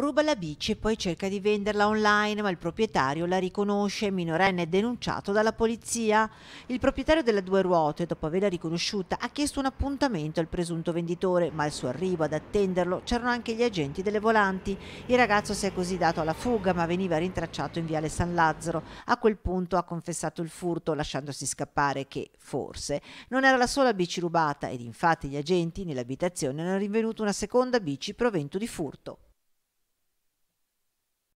ruba la bici e poi cerca di venderla online, ma il proprietario la riconosce, minorenne e denunciato dalla polizia. Il proprietario della due ruote, dopo averla riconosciuta, ha chiesto un appuntamento al presunto venditore, ma al suo arrivo ad attenderlo c'erano anche gli agenti delle volanti. Il ragazzo si è così dato alla fuga, ma veniva rintracciato in Viale San Lazzaro. A quel punto ha confessato il furto, lasciandosi scappare che, forse, non era la sola bici rubata ed infatti gli agenti nell'abitazione hanno rinvenuto una seconda bici provento di furto.